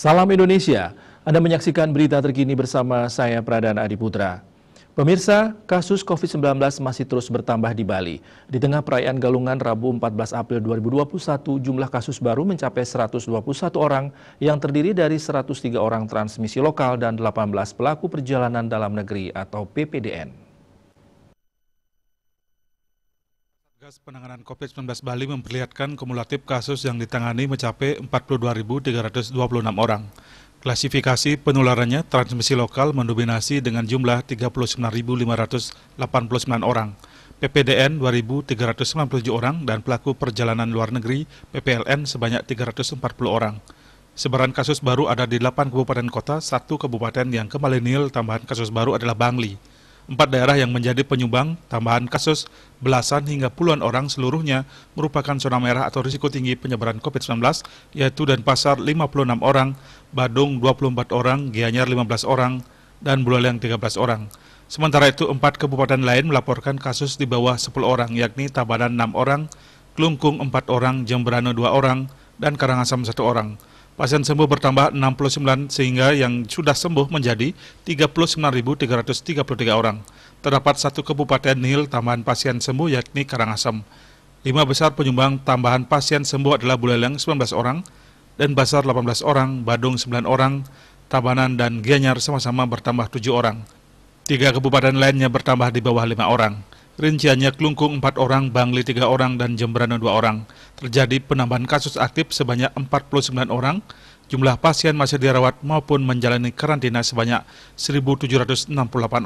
Salam Indonesia, Anda menyaksikan berita terkini bersama saya Pradana Adiputra. Pemirsa, kasus COVID-19 masih terus bertambah di Bali. Di tengah perayaan galungan Rabu 14 April 2021, jumlah kasus baru mencapai 121 orang yang terdiri dari 103 orang transmisi lokal dan 18 pelaku perjalanan dalam negeri atau PPDN. Gas penanganan COVID-19 Bali memperlihatkan kumulatif kasus yang ditangani mencapai 42.326 orang. Klasifikasi penularannya transmisi lokal mendominasi dengan jumlah 39.589 orang, PPDN 2.397 orang, dan pelaku perjalanan luar negeri PPLN sebanyak 340 orang. Sebaran kasus baru ada di 8 kabupaten kota, satu kabupaten yang kembali nil tambahan kasus baru adalah Bangli. Empat daerah yang menjadi penyumbang tambahan kasus belasan hingga puluhan orang seluruhnya merupakan zona merah atau risiko tinggi penyebaran COVID-19, yaitu Denpasar 56 orang, Badung 24 orang, Gianyar 15 orang, dan Buleleng 13 orang. Sementara itu, empat kabupaten lain melaporkan kasus di bawah 10 orang, yakni Tabanan 6 orang, Klungkung 4 orang, Jemberano 2 orang, dan Karangasem 1 orang. Pasien sembuh bertambah 69 sehingga yang sudah sembuh menjadi 39.333 orang. Terdapat satu kabupaten nihil tambahan pasien sembuh yakni Karangasem. Lima besar penyumbang tambahan pasien sembuh adalah Buleleng 19 orang, dan Basar 18 orang, Badung 9 orang, Tabanan dan Gianyar sama-sama bertambah 7 orang. Tiga kabupaten lainnya bertambah di bawah 5 orang. Rinciannya Kelungkung 4 orang, Bangli 3 orang, dan Jemberana 2 orang. Terjadi penambahan kasus aktif sebanyak 49 orang. Jumlah pasien masih dirawat maupun menjalani karantina sebanyak 1.768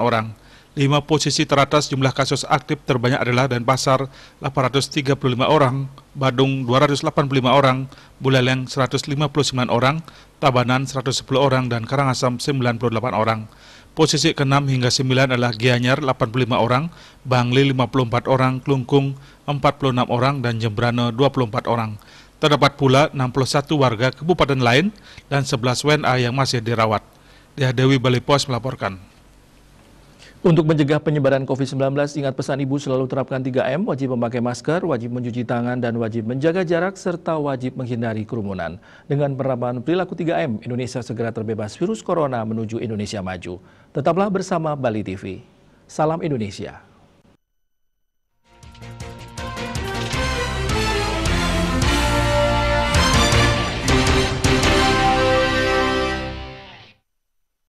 orang lima posisi teratas jumlah kasus aktif terbanyak adalah Denpasar 835 orang, Badung 285 orang, Buleleng 159 orang, Tabanan 110 orang, dan Karangasem 98 orang. Posisi ke-6 hingga 9 adalah Gianyar 85 orang, Bangli 54 orang, Klungkung 46 orang, dan jembrano 24 orang. Terdapat pula 61 warga kebupaten lain dan 11 WNA yang masih dirawat. Dewi Balipos melaporkan. Untuk mencegah penyebaran COVID-19, ingat pesan Ibu selalu terapkan 3M, wajib memakai masker, wajib mencuci tangan, dan wajib menjaga jarak, serta wajib menghindari kerumunan. Dengan penerapan perilaku 3M, Indonesia segera terbebas virus corona menuju Indonesia maju. Tetaplah bersama Bali TV. Salam Indonesia.